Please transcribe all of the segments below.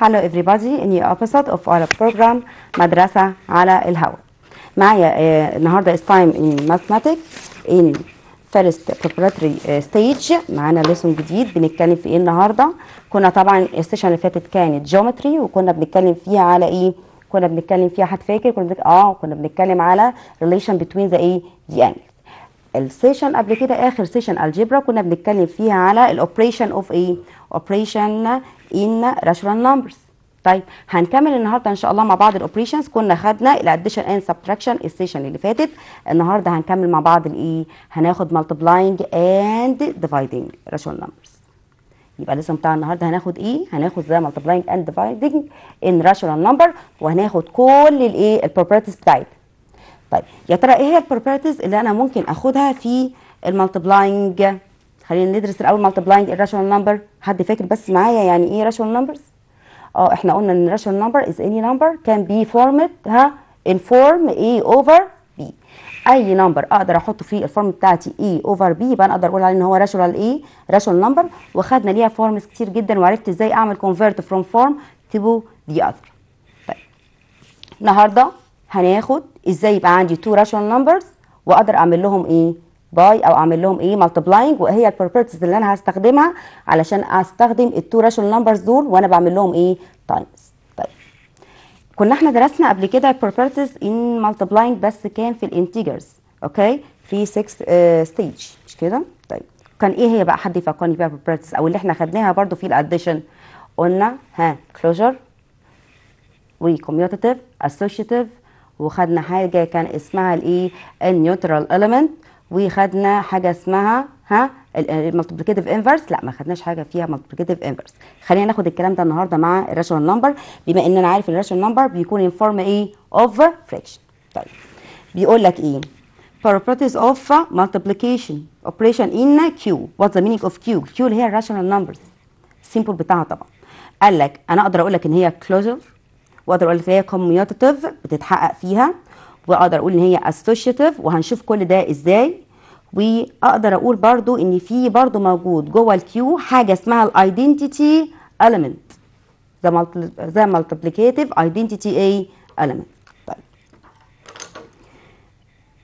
Hello everybody, in your episode of our program مدرسة على الهواء. معايا النهارده is time in mathematics in first preparatory آه, stage معانا ليسون جديد بنتكلم في ايه النهارده؟ كنا طبعا السيشن اللي فاتت كانت جيومتري وكنا بنتكلم فيها على ايه؟ كنا بنتكلم فيها حد فاكر؟ كنا بنتكلم اه كنا بنتكلم على relation between the ايه؟ the angles. السيشن قبل كده اخر سيشن الجبرا كنا بنتكلم فيها على الاوبريشن اوف ايه؟ اوبريشن in rational numbers طيب هنكمل النهارده ان شاء الله مع بعض الاوبريشنز كنا خدنا الاديشن اند سبتراكشن السيشن اللي فاتت النهارده هنكمل مع بعض الايه هناخد مالتبلاينج اند ديفايدنج راشونال نمبرز يبقى لسه بتاع النهارده هناخد ايه هناخد زي مالتبلاينج اند ديفايدنج ان راشونال نمبر وهناخد كل الايه البروبرتيز بتاعتها طيب يا ترى ايه هي البروبرتيز اللي انا ممكن اخدها في المالتبلاينج خلينا ندرس الاول مالتبلاينج الراشونال نمبر حد فاكر بس معايا يعني ايه راشونال نمبرز اه احنا قلنا ان الراشونال نمبر از اني نمبر كان بي فورمد ها ان فورم اي اوفر بي اي نمبر اقدر احط فيه الفورم بتاعتي اي اوفر بي يبقى انا اقدر اقول عليه ان هو راشونال ايه راشونال نمبر وخدنا ليها فورمز كتير جدا وعرفت ازاي اعمل كونفيرت فروم فورم تو دي اذر طيب النهارده هناخد ازاي يبقى عندي تو راشونال نمبرز واقدر اعمل لهم ايه باي او اعمل لهم ايه مالتبلاينج وهي البروبرتيز اللي انا هستخدمها علشان استخدم التو راشونال نمبرز دول وانا بعمل لهم ايه تايمز طيب كنا احنا درسنا قبل كده البروبرتيز ان مالتبلاينج بس كان في الانتجرز اوكي في 6 ستيج آه، مش كده طيب كان ايه هي بقى حد يفكرني بيها البروبرتيز او اللي احنا خدناها برده في الاديشن قلنا ها كلوجر وكوميوتيتيف اسوشيتيف وخدنا حاجه كان اسمها الايه النيوترال اليمنت وخدنا حاجه اسمها ها المالتبليكاتيف انفرس لا ما خدناش حاجه فيها مالتبليكاتيف انفرس خلينا ناخد الكلام ده النهارده مع الراشونال نمبر بما ان انا عارف الراشونال نمبر بيكون ان فورم ايه اوف فريكشن طيب بيقول لك ايه بروبرتيز اوف multiplication اوبريشن ان كيو واتس ذا مينينج اوف كيو كيو اللي هي الراشونال نمبرز سيمبل بتاعها طبعا قال لك انا اقدر اقول لك ان هي closure واقدر اقول لك ان هي كوميوتيف بتتحقق فيها واقدر اقول ان هي اسوشيتيف وهنشوف كل ده ازاي واقدر اقول برضو ان في برضو موجود جوه الكيو حاجه اسمها الايدنتيتي element ذا ذا ايدنتيتي اي A element طيب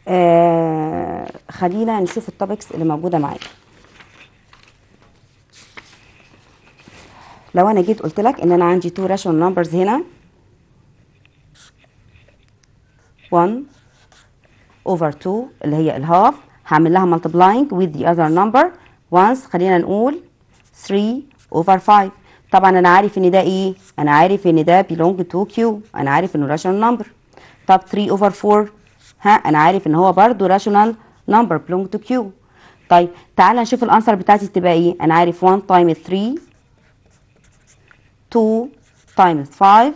آه خلينا نشوف التوبكس اللي موجوده معايا لو انا جيت قلت لك ان انا عندي تو راشونال نمبرز هنا 1 over 2 اللي هي الهاف هعمل لها multiplying with the other number once خلينا نقول 3 over 5 طبعا انا عارف ان ده ايه انا عارف ان ده belong to q انا عارف انه rational number طب 3 over 4 ها انا عارف ان هو برضو rational number belong to q طيب تعالى نشوف الانسر بتاعتي تبقى ايه انا عارف 1 times 3 2 times 5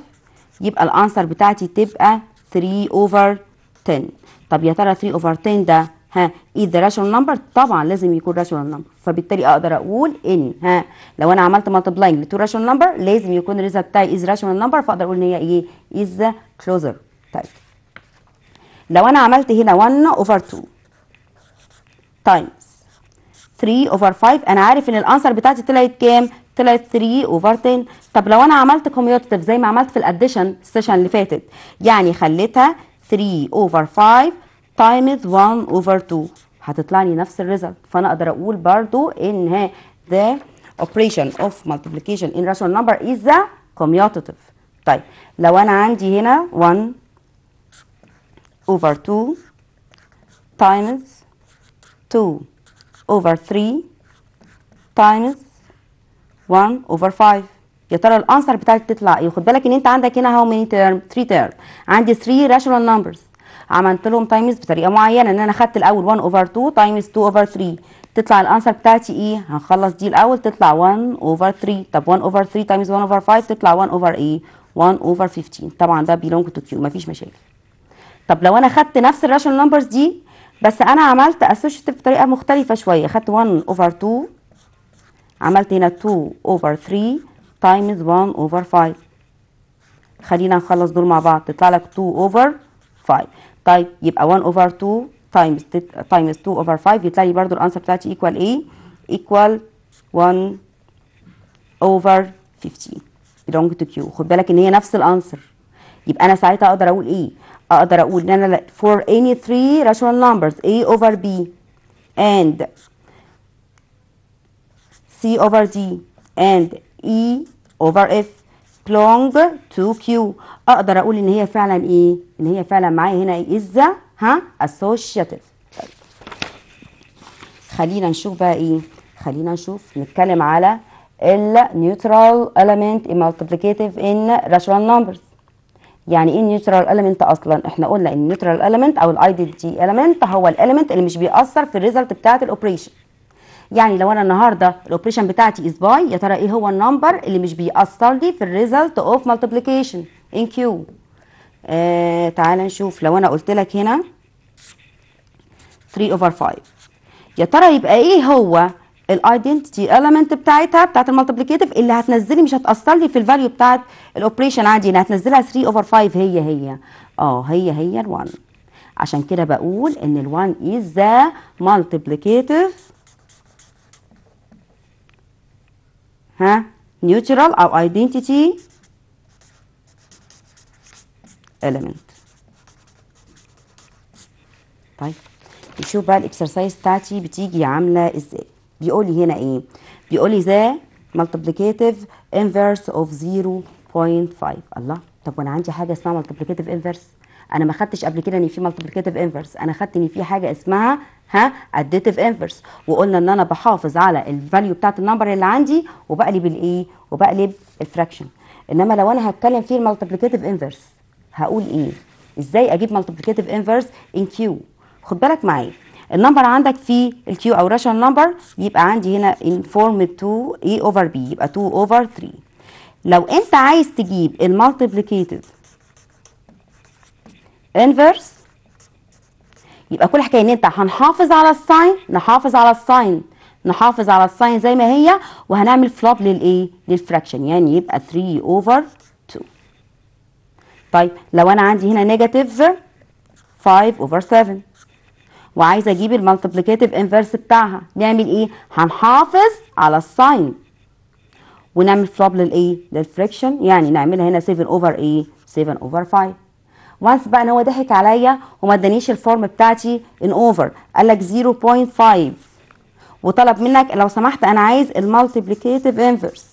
يبقى الانسر بتاعتي تبقى 3 over 10 طب يا ترى 3 over 10 ده ها ايه ده راشونال نمبر طبعا لازم يكون راشونال نمبر فبالتالي اقدر اقول ان ها لو انا عملت مالتبلاينج لتو راشونال نمبر لازم يكون الريزلت بتاعي از راشونال نمبر فاقدر اقول ان هي ايه از ذا كلوزر طيب لو انا عملت هنا 1 اوفر 2 تايمز 3 اوفر 5 انا عارف ان الانسر بتاعتي طلعت كام طلعت 3 اوفر 10 طب لو انا عملت كوميوتيف زي ما عملت في الاديشن السيشن اللي فاتت يعني خليتها 3 اوفر 5 تايمز 1 اوفر 2 هتطلع لي نفس الريزلت فانا اقدر اقول برضو ان ها the operation of multiplication in rational number is the commutative طيب لو انا عندي هنا 1 over 2 times 2 over 3 times 1 over 5 يا ترى الانسر بتاعتي تطلع ايه خد بالك ان انت عندك هنا هاو ميني تيرم 3 تيرم عندي 3 راشونال نمبرز عملت لهم تايمز بطريقه معينه ان انا خدت الاول 1 over 2 تايمز 2 over 3 تطلع الانسر بتاعتي ايه هنخلص دي الاول تطلع 1 over 3 طب 1 over 3 تايمز 1 over 5 تطلع 1 over ايه 1 over 15 طبعا ده بيلونج تو كيو مفيش مشاكل طب لو انا خدت نفس الراشونال نمبرز دي بس انا عملت اسوشيتيف بطريقه مختلفه شويه خدت 1 over 2 عملت هنا 2 over 3 times 1 over 5 خلينا نخلص دول مع بعض تطلع لك 2 over 5 طيب يبقى 1 over 2 times times 2 over 5 يطلع لي برضو الانسر بتاعتي equal ايه equal 1 over 15 belong to Q خد بالك ان هي نفس الانسر يبقى انا ساعتها اقدر اقول ايه اقدر اقول ان انا for any three rational numbers a over b and C over D and E over F belong to Q اقدر اقول ان هي فعلا ايه ان هي فعلا معايا هنا إزا إيه؟ ها associative طيب. خلينا نشوف بقى ايه خلينا نشوف نتكلم على neutral element multiplicative in rational numbers يعني ايه neutral element اصلا احنا قلنا ان neutral element او IDT element هو element اللي مش بيأثر في الريزلت بتاعه الاوبريشن يعني لو انا النهارده الاوبريشن بتاعتي از باي يا ترى ايه هو النمبر اللي مش بيأثر لي في الريزلت اوف مالتيبليكيشن ان كيو آه تعال نشوف لو انا قلت لك هنا 3 اوفر 5 يا ترى يبقى ايه هو الايدنتيتي element بتاعتها بتاعت المالتيبليكيتيف اللي هتنزلي مش هتاثر لي في الفاليو بتاعت الاوبريشن عادي اللي يعني هتنزلها 3 اوفر 5 هي هي اه هي هي ال1 عشان كده بقول ان ال1 از ذا مالتيبليكيتيف ها نيوترال او ايدنتيتي element طيب نشوف بقى الاكسرسايز بتاعتي بتيجي عامله ازاي بيقول لي هنا ايه بيقول لي ذا مالتيبليكاتيف انفرس اوف 0.5 الله طب وانا عندي حاجه اسمها مالتيبليكاتيف انفرس انا ما خدتش قبل كده ان في مالتيبليكاتيف انفرس انا خدت ان في حاجه اسمها ها اديتيف انفرس وقلنا ان انا بحافظ على الفاليو بتاعت النمبر اللي عندي وبقلب الايه وبقلب الفراكشن انما لو انا هتكلم في المالتيبليكاتيف انفرس هقول ايه ازاي اجيب مالتيبليكاتيف انفرس ان كيو خد بالك معايا النمبر عندك في الكيو او راشنال نمبر يبقى عندي هنا فورم 2 اي اوفر بي يبقى 2 اوفر 3 لو انت عايز تجيب المالتيبليكاتيف انفرس يبقى كل حكايه ان انت هنحافظ على الساين نحافظ على الساين نحافظ على الساين زي ما هي وهنعمل فلوب للايه للفراكشن يعني يبقى 3 اوفر 2 طيب لو انا عندي هنا نيجاتيف 5 اوفر 7 وعايزه اجيب المالتيبليكاتيف انفرس بتاعها نعمل ايه هنحافظ على الساين ونعمل فلوب للايه للفريكشن يعني نعملها هنا 7 اوفر ايه 7 اوفر 5 وانس بقى ان هو ضحك عليا وما ادانيش الفورم بتاعتي ان اوفر قال لك 0.5 وطلب منك لو سمحت انا عايز المالتيبليكيتيف انفرس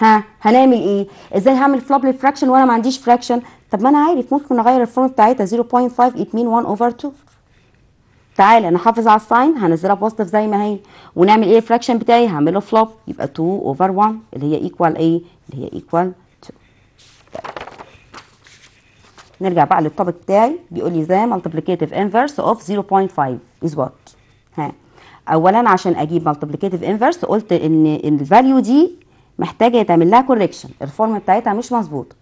ها هنعمل ايه ازاي هعمل فلوب للفراكشن وانا ما عنديش فراكشن طب ما انا عارف ممكن اغير الفورم بتاعتها 0.5 it mean 1 over 2 تعالى انا حافظ على الساين هنزلها بوزيتيف زي ما هي ونعمل ايه الفراكشن بتاعي هعمله فلوب يبقى 2 اوفر 1 اللي هي ايكوال ايه اللي هي ايكوال نرجع بقى للتوبيك بتاعي بيقول لي the multiplicative انفرس اوف 0.5 از وات ها اولا عشان اجيب multiplicative انفرس قلت ان الفاليو دي محتاجه يتعمل لها كوركشن الفورم بتاعتها مش مظبوطه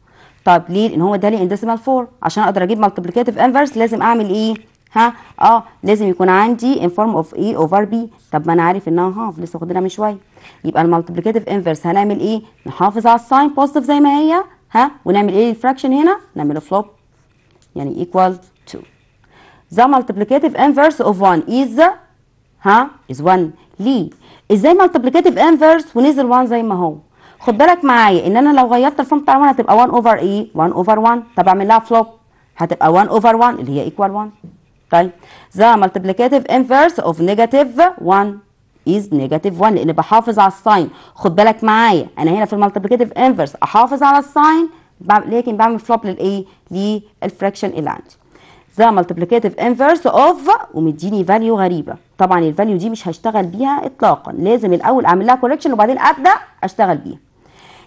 طب ليه ان هو ادالي لي ان فورم عشان اقدر اجيب مالتيبليكيتيف انفرس لازم اعمل ايه ها اه لازم يكون عندي ان فورم اوف اي اوفر بي طب ما انا عارف انها هاف لسه واخدينها من شويه يبقى المالتيبليكيتيف انفرس هنعمل ايه نحافظ على الساين بوزيتيف زي ما هي ها ونعمل ايه الفراكشن هنا نعمل فلوب يعني equal to the multiplicative inverse of 1 is ها is 1 ليه ازاي multiplicative inverse ونزل 1 زي ما هو خد بالك معايا ان انا لو غيرت الفورم بتاع 1 هتبقى 1 over ايه 1 over 1 طب اعمل لها flop هتبقى 1 over 1 اللي هي equal 1 طيب the multiplicative inverse of negative 1 is negative 1 لان بحافظ على الساين خد بالك معايا انا هنا في المالتيبليكاتيف انفرس احافظ على الساين لكن بعمل فلوب للايه للفراكشن اللي عندي ذا مالتيبليكاتيف انفرس اوف ومديني فاليو غريبه طبعا الفاليو دي مش هشتغل بيها اطلاقا لازم الاول اعمل لها كوركشن وبعدين ابدا اشتغل بيها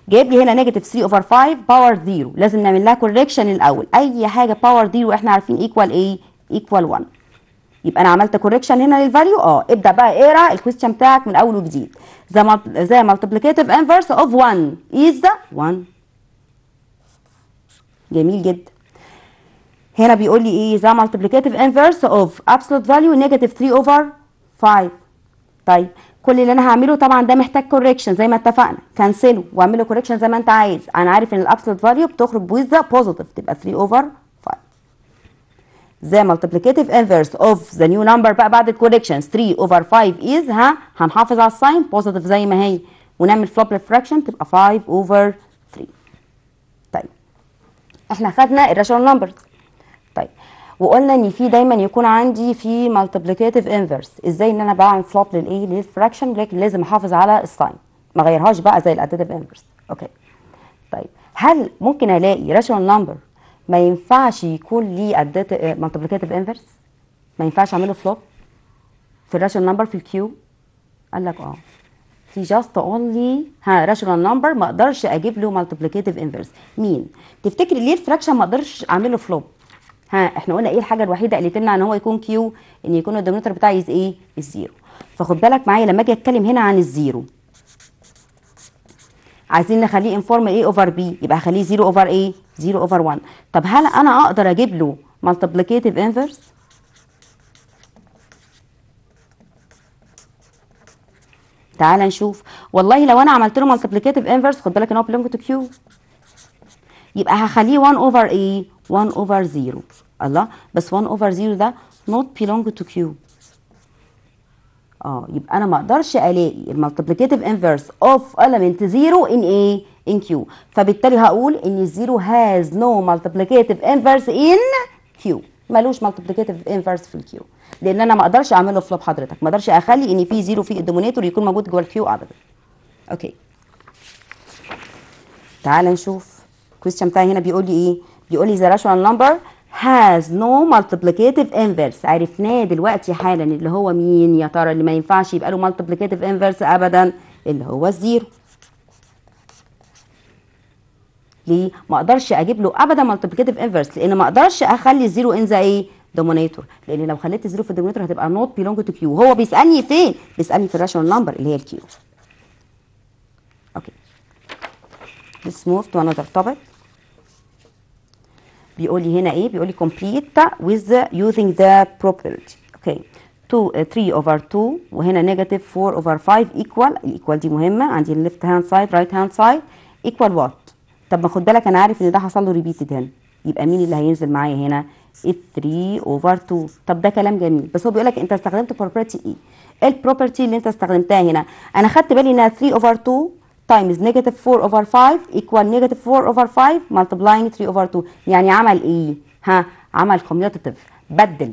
جايب لي هنا نيجاتيف 3 اوفر 5 باور 0 لازم نعمل لها كوركشن الاول اي حاجه باور 0 احنا عارفين ايكوال ايه ايكوال 1 يبقى انا عملت كوركشن هنا للفاليو اه ابدا بقى اقرا الكويستشن بتاعك من اول وجديد ذا ذا مالتيبليكاتيف انفرس اوف 1 از 1 جميل جدا هنا بيقول لي ايه ذا مالتيبليكاتيف انفيرس اوف ابسولوت فاليو نيجاتيف 3 اوفر 5 طيب كل اللي انا هعمله طبعا ده محتاج كوركشن زي ما اتفقنا كنسله واعمله كوركشن زي ما انت عايز انا عارف ان الابسولوت فاليو بتخرج ذا بوزيتيف تبقى 3 اوفر 5 ذا مالتيبليكاتيف انفيرس اوف ذا نيو نمبر بقى بعد الكوركشن 3 اوفر 5 از ها هنحافظ على الساين بوزيتيف زي ما هي ونعمل فلوب ريفراكشن تبقى 5 اوفر احنا خدنا الراشونال نمبرز طيب وقلنا ان في دايما يكون عندي في مالتيبليكاتيف انفرس ازاي ان انا بعمل فلوب للاي للفراكشن لكن لازم احافظ على الساين ما غيرهاش بقى زي الاديتيف انفرس اوكي طيب هل ممكن الاقي راشونال نمبر ما ينفعش يكون ليه مالتيبليكاتيف انفرس آه، ما ينفعش اعمله فلوب في الراشونال نمبر في الكيو قال لك اه في جاست اونلي ها راشونال نمبر ما اقدرش اجيب له مالتيبليكيتيف انفرس مين تفتكر ليه الفراكشن ما اقدرش اعمله فلوب ها احنا قلنا ايه الحاجه الوحيده اللي تمنع ان هو يكون كيو ان يكون الدومينيتور بتاعي ايه الزيرو فخد بالك معايا لما اجي اتكلم هنا عن الزيرو عايزين نخليه انفورم ايه اوفر بي يبقى هخليه زيرو اوفر ايه زيرو اوفر 1 طب هل انا اقدر اجيب له مالتيبليكيتيف انفرس تعال نشوف والله لو انا عملت له مالتيبليكاتيف انفرس خد بالك ان هو بيلونج تو كيو يبقى هخليه 1 اوفر ايه 1 اوفر 0 الله بس 1 اوفر 0 ده نوت بيلونج تو كيو اه يبقى انا ما اقدرش الاقي المالتيبليكاتيف انفرس اوف اليمنت 0 ان ايه ان كيو فبالتالي هقول ان الزيرو هاز نو مالتيبليكاتيف انفرس ان كيو ملوش مالتيبليكاتيف انفرس في الكيو لان انا ما اقدرش اعمله فلوب حضرتك ما اقدرش اخلي ان في زيرو في الدومينيتور يكون موجود جوه الكيو ابدا اوكي تعال نشوف الكويستشن بتاعي هنا بيقول لي ايه بيقول لي ذا راشونال نمبر has no multiplicative inverse عرفناه دلوقتي حالا اللي هو مين يا ترى اللي ما ينفعش يبقى له multiplicative inverse ابدا اللي هو الزيرو ليه ما اقدرش اجيب له ابدا multiplicative inverse لان ما اقدرش اخلي الزيرو ان ذا ايه دومينيتور لان لو خليت زيرو في الدومينيتور هتبقى نوت بيلونج تو كيو هو بيسالني فين بيسالني في الراشونال نمبر اللي هي الكيو اوكي ليتس موف تو انذر توبيك بيقول لي هنا ايه بيقول لي كومبليت ويز يوزنج ذا property اوكي 2 3 اوفر 2 وهنا نيجاتيف 4 اوفر 5 ايكوال الايكوال دي مهمه عندي الليفت هاند سايد رايت هاند سايد ايكوال وات طب ما خد بالك انا عارف ان ده حصل له ريبيتد هنا يبقى مين اللي هينزل معايا هنا 3 اوفر 2 طب ده كلام جميل بس هو بيقول لك انت استخدمت بروبرتي e. ايه البروبرتي اللي انت استخدمتها هنا انا خدت بالي انها 3 اوفر 2 تايمز نيجاتيف 4 اوفر 5 ايكوال نيجاتيف 4 اوفر 5 مالتبلاينج 3 اوفر 2 يعني عمل ايه ها عمل كوميوتيف بدل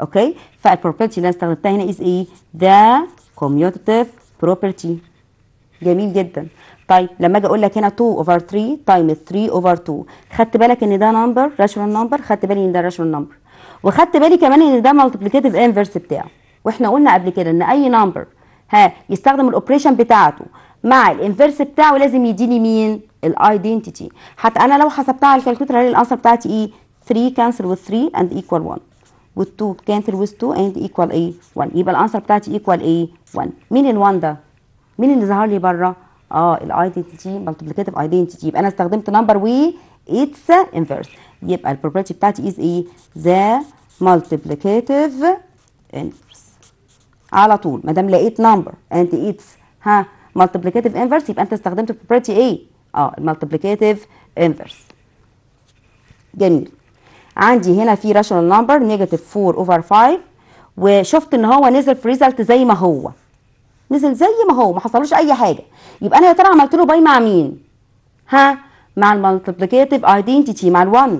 اوكي فالبروبرتي اللي انا استخدمتها هنا از ايه ذا كوميوتيف بروبرتي جميل جدا طيب لما اجي اقول لك هنا 2 اوفر 3 تايم 3 اوفر 2 خدت بالك ان ده نمبر راشونال نمبر خدت بالي ان ده راشونال نمبر وخدت بالي كمان ان ده مالتيبليكاتيف انفرس بتاعه واحنا قلنا قبل كده ان اي نمبر ها يستخدم الاوبريشن بتاعته مع الانفرس بتاعه لازم يديني مين الايدنتيتي حتى انا لو حسبتها على الكالكوليتر هلاقي الانسر بتاعتي ايه 3 كانسل و 3 اند ايكوال 1 وال2 كانسل و 2 اند ايكوال ايه 1 يبقى الانسر بتاعتي ايكوال ايه 1 مين ال1 ده مين اللي ظهر لي بره اه الايدنتيتي مالتيبليكاتيف ايدنتيتي يبقى انا استخدمت نمبر و اتس انفيرس يبقى البروبرتي بتاعتي از ايه ذا مالتيبليكاتيف انفيرس على طول ما دام لقيت نمبر اند اتس ها مالتيبليكاتيف انفيرس يبقى انت استخدمت البروبرتي ايه اه المالتيبليكاتيف انفيرس جميل عندي هنا في راشونال نمبر نيجاتيف 4 اوفر 5 وشفت ان هو نزل في ريزلت زي ما هو نزل زي ما هو ما حصلوش اي حاجه يبقى انا يا ترى عملت له باي مع مين ها مع المالتيبليكاتيف ايدنتيتي مع ال1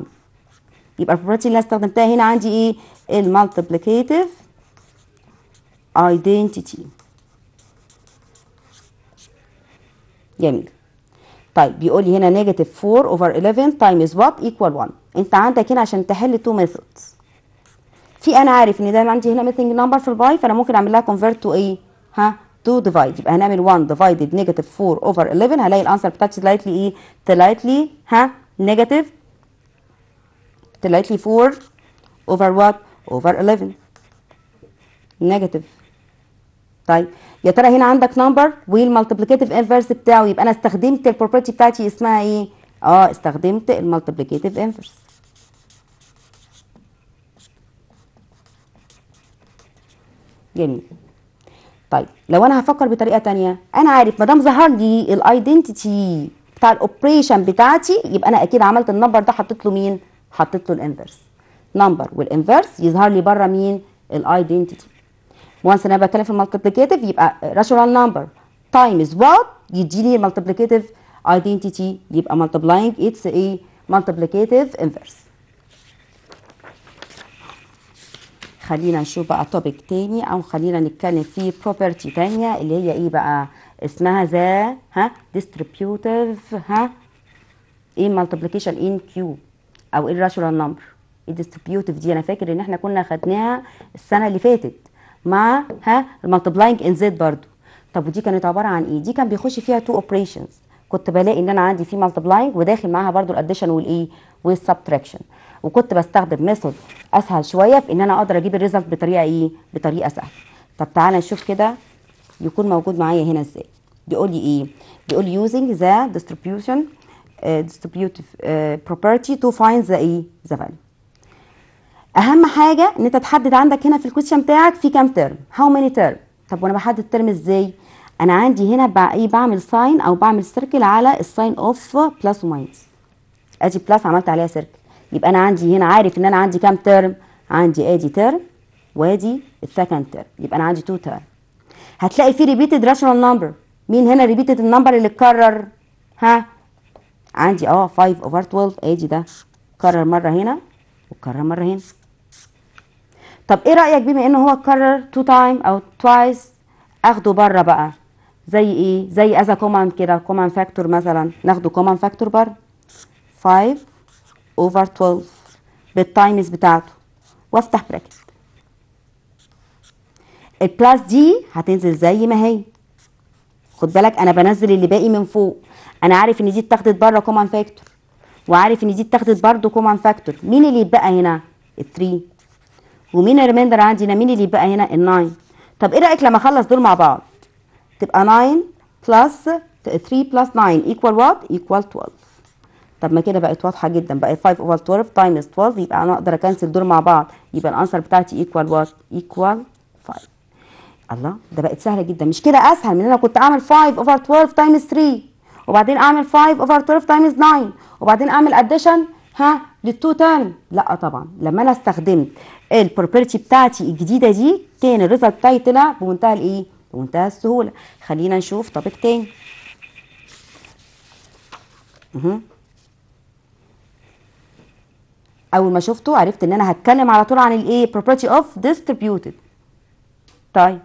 يبقى البروبرتي اللي انا استخدمتها هنا عندي ايه المالتيبليكاتيف ايدنتيتي جميل طيب بيقول لي هنا نيجاتيف 4 اوفر 11 تايمز وات ايكوال 1 انت عندك هنا عشان تحل تو ميثودز في انا عارف ان ده عندي هنا ميثنج نمبر في الباي فانا ممكن اعمل لها كونفيرت تو ايه ها 2 ديفايد يبقى هنعمل 1 ديفايدد نيجاتيف 4 اوفر 11 هلاقي الانسر بتاعتي سلايتلي ايه؟ سلايتلي ها نيجاتيف سلايتلي 4 اوفر وات؟ اوفر 11 نيجاتيف طيب يا ترى هنا عندك نمبر والمالتيبليكاتيف انفرس بتاعه يبقى انا استخدمت البروبرتي بتاعتي اسمها ايه؟ اه استخدمت المالتيبليكاتيف انفرس جميل طيب لو انا هفكر بطريقه تانية انا عارف ما دام ظهر لي الايدنتيتي بتاع الاوبريشن بتاعتي يبقى انا اكيد عملت النمبر ده حطيت له مين حطيت له الانفرس نمبر والانفرس يظهر لي بره مين الايدنتيتي وانس انا بتكلم في المالتيبليكيتيف يبقى راشونال نمبر تايمز وات يديني المالتيبليكيتيف ايدنتيتي يبقى مالتبلاينج اتس ايه مالتيبليكيتيف انفرس خلينا نشوف بقى توبيك تاني او خلينا نتكلم في بروبرتي تانية اللي هي ايه بقى اسمها ذا ها ديستريبيوتيف ها ايه مالتيبليكيشن ان كيو او ايه الراشونال نمبر ايه ديستريبيوتيف دي انا فاكر ان احنا كنا خدناها السنه اللي فاتت مع ها المالتيبلاينج ان زد برضو طب ودي كانت عباره عن ايه دي كان بيخش فيها تو اوبريشنز كنت بلاقي ان انا عندي في مالتيبلاينج وداخل معاها برضو الاديشن والايه والسبتراكشن وكنت بستخدم ميثود اسهل شويه في ان انا اقدر اجيب الريزلت بطريقه ايه بطريقه سهله طب تعالى نشوف كده يكون موجود معايا هنا ازاي بيقول لي ايه بيقول لي يوزنج ذا ديستريبيوشن ديستريبيوتيف بروبرتي تو فايند ذا ايه ذا value اهم حاجه ان انت تحدد عندك هنا في الكويشن بتاعك في كام ترم هاو ماني ترم طب وانا بحدد ترم ازاي انا عندي هنا بقى ايه بعمل ساين او بعمل سيركل على الساين اوف بلس وماينس ادي بلس عملت عليها سيركل يبقى انا عندي هنا عارف ان انا عندي كام ترم عندي ادي ترم وادي الثكند ترم يبقى انا عندي تو ترم هتلاقي في ريبيتد راشونال نمبر مين هنا ريبيتد النمبر اللي اتكرر ها عندي اه 5 اوفر 12 ادي ده اتكرر مره هنا واتكرر مره هنا طب ايه رايك بما ان هو اتكرر تو تايم او توايس اخده بره بقى زي ايه زي اذا كومن كده كومن فاكتور مثلا ناخده كومن فاكتور بره 5 over 12 بالتايمز بتاعته وافتح براكت البلس دي هتنزل زي ما هي خد بالك انا بنزل اللي باقي من فوق انا عارف ان دي اتاخدت بره كومن فاكتور وعارف ان دي اتاخدت برده كومن فاكتور مين اللي يتبقى هنا ال 3 ومين الريميندر عندي هنا مين اللي يتبقى هنا ال 9 طب ايه رايك لما اخلص دول مع بعض تبقى 9 بلس 3 بلس 9 ايكوال وات ايكوال 12 طب ما كده بقت واضحه جدا بقت 5 اوفر 12 تايمز 12 يبقى انا اقدر اكنسل دول مع بعض يبقى الانسر بتاعتي ايكوال وات ايكوال 5 الله ده بقت سهله جدا مش كده اسهل من انا كنت اعمل 5 اوفر 12 تايمز 3 وبعدين اعمل 5 اوفر 12 تايمز 9 وبعدين اعمل اديشن ها للتو تايم لا طبعا لما انا استخدمت البروبرتي بتاعتي الجديده دي كان الريزلت بتاعي طلع بمنتهى الايه بمنتهى السهوله خلينا نشوف طبق تاني اول ما شفته عرفت ان انا هتكلم على طول عن الايه property of distributed طيب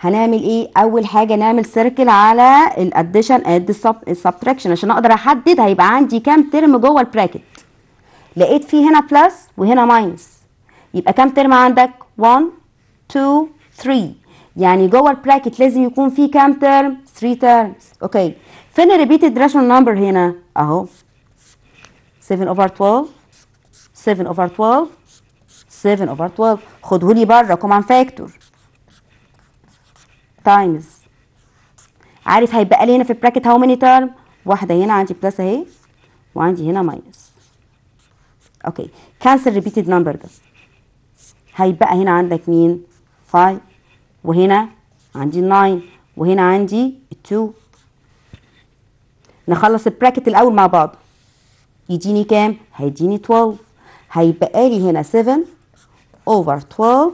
هنعمل ايه اول حاجه نعمل سيركل على الاديشن اد سبتراكشن عشان اقدر احدد هيبقى عندي كام ترم جوه البراكت لقيت فيه هنا بلس وهنا ماينس يبقى كام ترم عندك 1 2 3 يعني جوه البراكت لازم يكون فيه كام ترم 3 ترمز اوكي فين الريبيتد ريشنال نمبر هنا اهو 7 اوفر 12 7 over 12 7 over 12 خده لي بره كومان فاكتور تايمز عارف هيبقى لي هنا في البراكت هاو ماني تيرم واحده هنا عندي بلس اهي وعندي هنا ماينس اوكي كانسل ريبيتد نمبر ده هيبقى هنا عندك مين 5 وهنا عندي 9 وهنا عندي 2 نخلص البراكت الاول مع بعض يديني كام هيديني 12 هيبقى لي هنا 7 over 12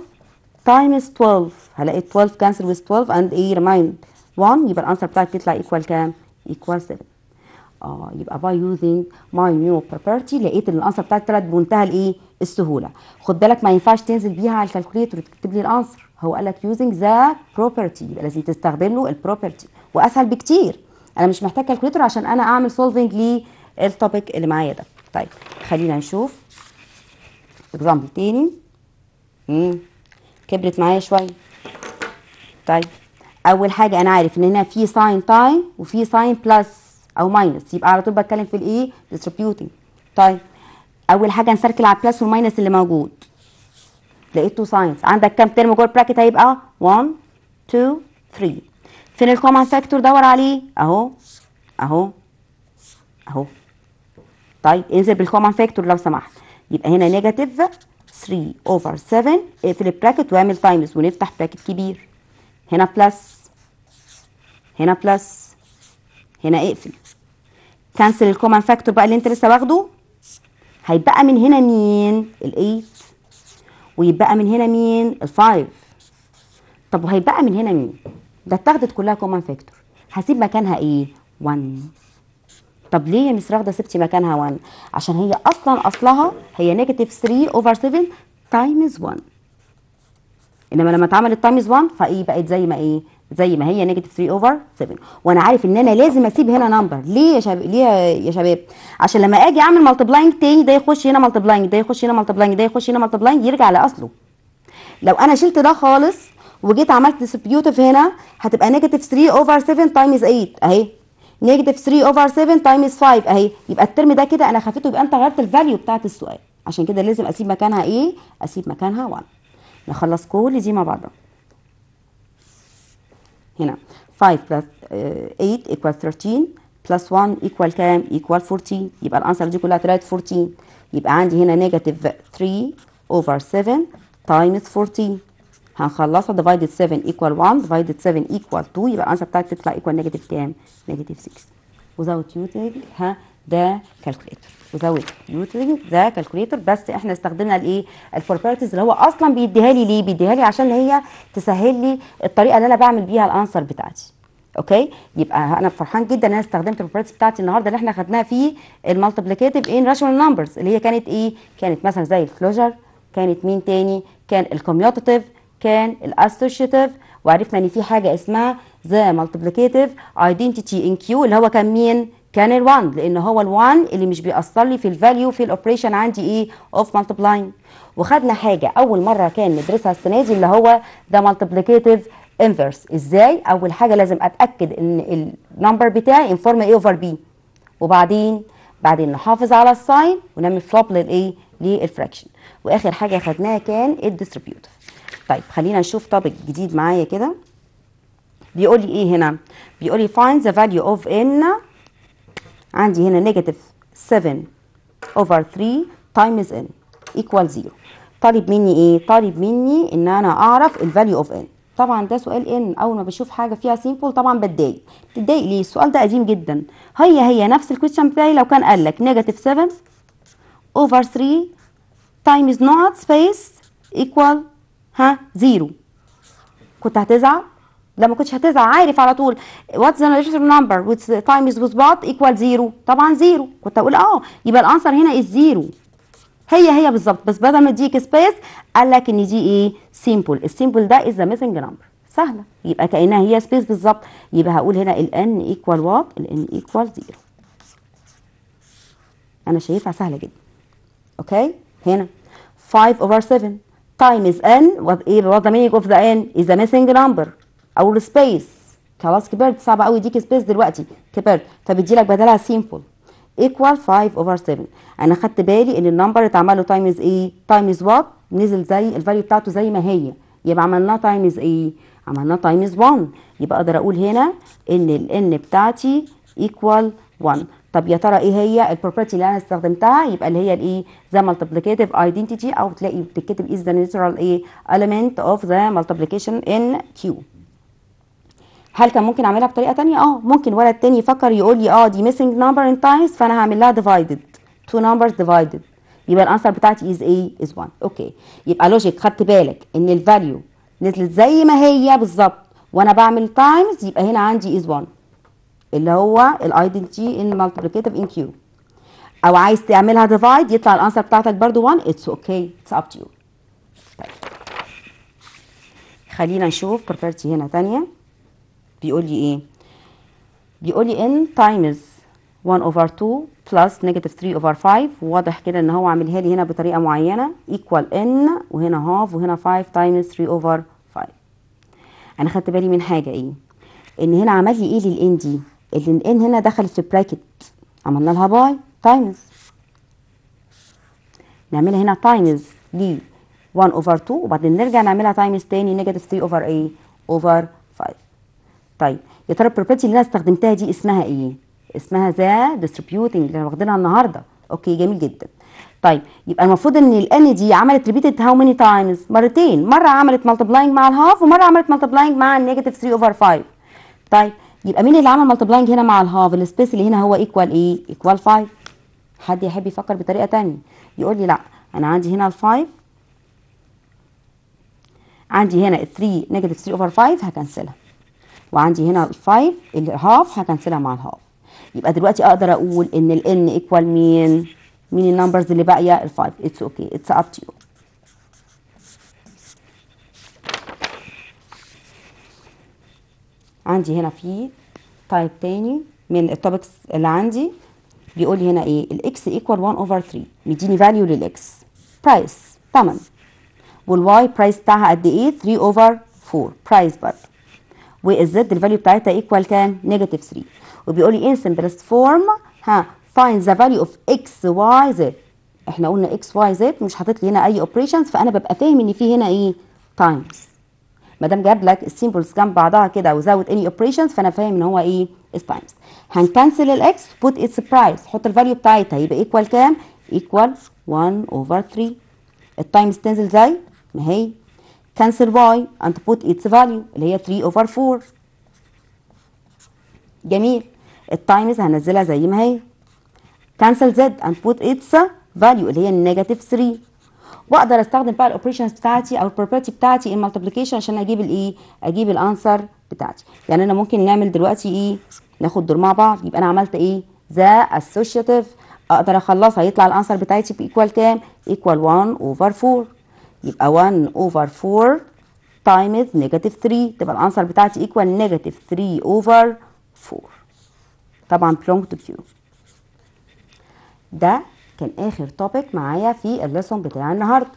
times 12 هلاقي 12 cancel with 12 and a remind 1 يبقى الانسر بتاعك تطلع equal كام؟ equal 7 اه يبقى by using my new property لقيت ان الانسر بتاعك طلعت بمنتهى الايه؟ السهوله خد بالك ما ينفعش تنزل بيها على الكالكوليتور وتكتب لي الانسر هو قال لك using the property يبقى لازم تستخدم له البروبرتي واسهل بكتير انا مش محتاج كالكوليتور عشان انا اعمل سولفنج للتوبيك اللي معايا ده طيب خلينا نشوف اكزامبل تاني مم. كبرت معايا شويه طيب اول حاجه انا عارف ان هنا في ساين تايم وفي ساين بلس او ماينس يبقى على طول بتكلم في الايه ديستريبيوتنج طيب اول حاجه هنسيركل على البلس والماينس اللي موجود لقيت تو ساينس عندك كام ترم جوه البراكت هيبقى 1 2 3 فين الكومن فاكتور دور عليه اهو اهو اهو طيب انزل بالكومن فاكتور لو سمحت يبقى هنا نيجاتيف 3 اوفر 7 اقفل البراكت واعمل تايمز ونفتح براكت كبير هنا بلس هنا بلس هنا اقفل كنسل الكومن فاكتور بقى اللي انت لسه واخده هيبقى من هنا مين ال8 ويبقى من هنا مين ال5 طب وهيبقى من هنا مين ده اتاخدت كلها كومن فاكتور هسيب مكانها ايه 1 طب ليه يا مس رغده سبتي مكانها 1 عشان هي اصلا اصلها هي نيجاتيف 3 اوفر 7 تايمز 1 انما لما اتعملت تايمز 1 فايه بقت زي ما ايه زي ما هي نيجاتيف 3 اوفر 7 وانا عارف ان انا لازم اسيب هنا نمبر ليه يا شباب ليه يا شباب عشان لما اجي اعمل مالتبلاينج تاني ده يخش هنا مالتبلاينج ده يخش هنا مالتبلاينج ده يخش هنا مالتبلاينج يرجع لاصله لو انا شلت ده خالص وجيت عملت ديستريبيوتيف هنا هتبقى نيجاتيف 3 اوفر 7 تايمز 8 اهي نيجاتيف 3 اوفر 7 تايمز 5 اهي يبقى الترم ده كده انا خفيته يبقى انت غيرت الفاليو بتاعت السؤال عشان كده لازم اسيب مكانها ايه اسيب مكانها 1 نخلص كل دي مع بعضها هنا 5 بلس 8 ايكوال 13 بلس 1 ايكوال كام ايكوال 14 يبقى الانسر دي كلها طلعت 14 يبقى عندي هنا نيجاتيف 3 اوفر 7 تايمز 14 هنخلصها divided 7 equal 1 divided 7 equal 2 يبقى الانسر بتاعك تطلع equal نيجاتيف كام؟ نيجاتيف 6 without using ها ده كالكوليتر without using ده كالكوليتر بس احنا استخدمنا الايه؟ البروبرتيز اللي هو اصلا بيديها لي ليه؟ بيديها لي عشان هي تسهل لي الطريقه اللي انا بعمل بيها الانسر بتاعتي. اوكي يبقى انا فرحان جدا ان انا استخدمت البروبرتيز بتاعتي النهارده اللي احنا خدناها في المالتيبليكاتيف ان راشونال نمبرز اللي هي كانت ايه؟ كانت مثلا زي الكلوجر كانت مين تاني؟ كان الكوميوتيف كان الاسوشيتيف وعرفنا ان في حاجه اسمها ذا مالتيبليكيتيف ايدنتيتي ان كيو اللي هو كان مين كان ال1 لان هو ال1 اللي مش بيأثر لي في الفاليو في الاوبريشن عندي ايه اوف مالتيبلاين وخدنا حاجه اول مره كان ندرسها السنه دي اللي هو ذا مالتيبليكيتيف انفرس ازاي اول حاجه لازم اتاكد ان النمبر بتاعي ان فورم ايه اوفر بي وبعدين بعدين نحافظ على الساين ونعمل فلوب للايه للفراكشن واخر حاجه خدناها كان الديستريبيوتيف طيب خلينا نشوف طبق جديد معايا كده بيقول لي ايه هنا بيقول لي find the value of n عندي هنا negative 7 over 3 times n equal 0 طالب مني ايه طالب مني ان انا اعرف الفاليو اوف n طبعا ده سؤال ان اول ما بشوف حاجه فيها سيمبل طبعا بتضايق بتضايق ليه السؤال ده قديم جدا هي هي نفس الكويشن بتاعي لو كان قال لك نيجاتيف 7 اوفر 3 تايمز نوت سبيس ايكوال ها زيرو كنت هتزعل لا ما كنتش هتزعل عارف على طول واتس ذا natural number with time is with what equal zero طبعا زيرو كنت اقول اه يبقى الانسر هنا از زيرو هي هي بالظبط بس بدل ما اديك سبيس قال لك ان دي ايه سيمبل السيمبل ده از ذا ميسنج نمبر سهله يبقى كانها هي سبيس بالظبط يبقى هقول هنا الان ايكوال وات الان ايكوال زيرو انا شايفها سهله جدا اوكي هنا 5 over 7 time is n ايه what the meaning of the n is a missing number او space خلاص كبرت صعب قوي يديك سبيس دلوقتي كبرت فبيدي لك بدلها simple equal 5 over 7 انا خدت بالي ان النمبر اتعمل له تايمز ايه تايمز وات نزل زي الفاليو بتاعته زي ما هي يبقى عملناه تايمز ايه عملناه تايمز 1 يبقى اقدر اقول هنا ان ال ان بتاعتي equal 1 طب يا ترى ايه هي البروبرتي اللي انا استخدمتها يبقى اللي هي الايه ذا مالتيبليكاتيف ايدنتيتي او تلاقي بتتكتب از ذا نيوترال ايه اليمنت اوف ذا مالتيبليكيشن ان كيو هل كان ممكن اعملها بطريقه ثانيه اه ممكن ولد تاني يفكر يقول لي اه دي ميسنج نمبر ان تايمز فانا هعمل لها ديفايدد تو نمبرز ديفايدد يبقى الانسر بتاعتي از ايه از 1 اوكي يبقى لوجيك خدت بالك ان الفاليو نزلت زي ما هي بالظبط وانا بعمل تايمز يبقى هنا عندي از 1 اللي هو الايدنتي ان مالتيبليكيتيف ان كيو او عايز تعملها ديفايد يطلع الانسر بتاعتك برضو 1 اتس اوكي اتس اب تو يو خلينا نشوف بروبرتي هنا تانية بيقول لي ايه بيقول لي ان تايمز 1 اوفر 2 بلس نيجاتيف 3 اوفر 5 واضح كده ان هو عاملها لي هنا بطريقه معينه ايكوال ان وهنا هاف وهنا 5 تايمز 3 اوفر 5 انا خدت بالي من حاجه ايه ان هنا عمل لي ايه للان دي ال ان هنا دخلت في براكت عملنا لها باي تايمز نعملها هنا تايمز دي 1 اوفر 2 وبعدين نرجع نعملها تايمز تاني نيجاتيف 3 اوفر ايه اوفر 5 طيب يا ترى البروبرتي اللي انا استخدمتها دي اسمها ايه اسمها ذا ديستريبيوتنج اللي واخدينها النهارده اوكي جميل جدا طيب يبقى المفروض ان الان دي عملت ريبيتد هاو ماني تايمز مرتين مره عملت ملتبلاينج مع الهاف ومره عملت ملتبلاينج مع النيجاتيف 3 اوفر 5 طيب يبقى مين اللي عمل مالتبلاينج هنا مع الهاف السبيس اللي هنا هو ايكوال ايه ايكوال 5 حد يحب يفكر بطريقه تانية يقول لي لا انا عندي هنا ال 5 عندي هنا ال 3 نيجاتيف 3 اوفر 5 هكنسلها وعندي هنا ال 5 الهاف هكنسلها مع الهاف يبقى دلوقتي اقدر اقول ان ال n ايكوال مين مين النمبرز اللي باقيه ال 5 اتس اوكي اتس اب تو يو عندي هنا في تايب تاني من التوبكس اللي عندي بيقول لي هنا ايه الاكس ايكوال 1 اوفر 3 مديني فاليو للاكس برايس ثمن والواي برايس بتاعها قد ايه 3 اوفر 4 برايس برضه والزد الفاليو بتاعتها ايكوال كام نيجاتيف 3 وبيقول لي ان سمبلست فورم ها فايند ذا فاليو اوف اكس واي زد احنا قلنا اكس واي زد مش حاطط لي هنا اي اوبريشنز فانا ببقى فاهم ان في هنا ايه تايمز ما دام جاب لك السيمبلز جنب بعضها كده وزود اني اوبريشنز فانا فاهم ان هو ايه is times هنكنسل الاكس بوت اتس برايس حط الفاليو بتاعتها يبقى ايكوال كام؟ ايكوال 1 اوفر 3 التايمز تنزل زي ما هي كنسل واي انت بوت اتس فاليو اللي هي 3 اوفر 4 جميل التايمز هنزلها زي ما هي كنسل زد انت بوت اتس فاليو اللي هي نيجاتيف 3 واقدر استخدم بقى الاوبريشنز بتاعتي او البروبرتي بتاعتي المالتيبليكيشن عشان اجيب الايه e، اجيب الانسر بتاعتي يعني انا ممكن نعمل دلوقتي ايه ناخد دول مع بعض يبقى انا عملت ايه ذا اسوشيتيف اقدر اخلصها يطلع الانسر بتاعتي بايكوال كام ايكوال 1 اوفر 4 يبقى 1 اوفر 4 تايمز نيجاتيف 3 تبقى الانسر بتاعتي ايكوال نيجاتيف 3 اوفر 4 طبعا بلونج تو كيو ده كان اخر توبيك معايا في الليسون بتاع النهارده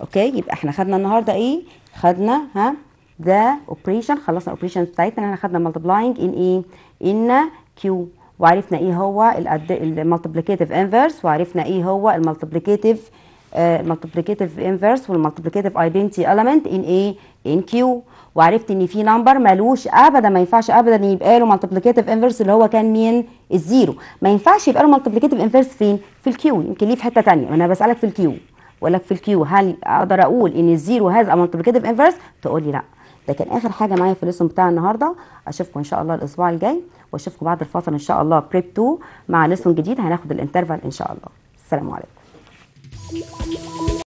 اوكي يبقى احنا خدنا النهارده ايه خدنا ها ذا اوبريشن خلصنا الاوبريشن بتاعتنا احنا خدنا مالتبلاينج ان ايه ان كيو وعرفنا ايه هو المالتبليكاتيف انفرس وعرفنا ايه هو المالتبليكاتيف المالتبليكاتيف انفرس والمالتبليكاتيف ايدنتي element ان ايه ان كيو وعرفت ان في نمبر مالوش ابدا ما ينفعش ابدا يبقى له مالتيبليكاتيف انفرس اللي هو كان مين الزيرو ما ينفعش يبقى له مالتيبليكاتيف انفرس فين في الكيو يمكن ليه في حته ثانيه انا بسالك في الكيو بقول لك في الكيو هل اقدر اقول ان الزيرو هذا مالتيبليكاتيف انفرس تقول لي لا ده كان اخر حاجه معايا في الليسون بتاع النهارده اشوفكم ان شاء الله الاسبوع الجاي واشوفكم بعد الفصل ان شاء الله بريب 2 مع ليسون جديد هناخد الانترفال ان شاء الله السلام عليكم